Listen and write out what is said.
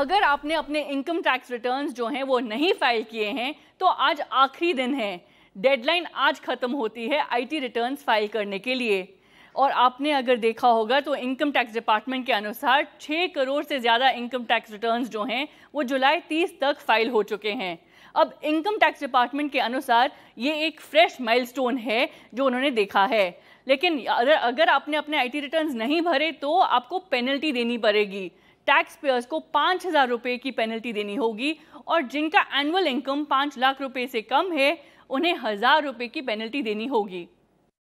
अगर आपने अपने इनकम टैक्स रिटर्न जो हैं वो नहीं फाइल किए हैं तो आज आखिरी दिन है डेडलाइन आज ख़त्म होती है आईटी रिटर्न्स फाइल करने के लिए और आपने अगर देखा होगा तो इनकम टैक्स डिपार्टमेंट के अनुसार 6 करोड़ से ज़्यादा इनकम टैक्स रिटर्न्स जो हैं वो जुलाई 30 तक फाइल हो चुके हैं अब इनकम टैक्स डिपार्टमेंट के अनुसार ये एक फ्रेश माइलस्टोन है जो उन्होंने देखा है लेकिन अगर अगर आपने अपने आईटी रिटर्न्स नहीं भरे तो आपको पेनल्टी देनी पड़ेगी टैक्स पेयर्स को पाँच हज़ार रुपये की पेनल्टी देनी होगी और जिनका एनुअल इनकम पाँच लाख रुपये से कम है उन्हें हज़ार रुपये की पेनल्टी देनी होगी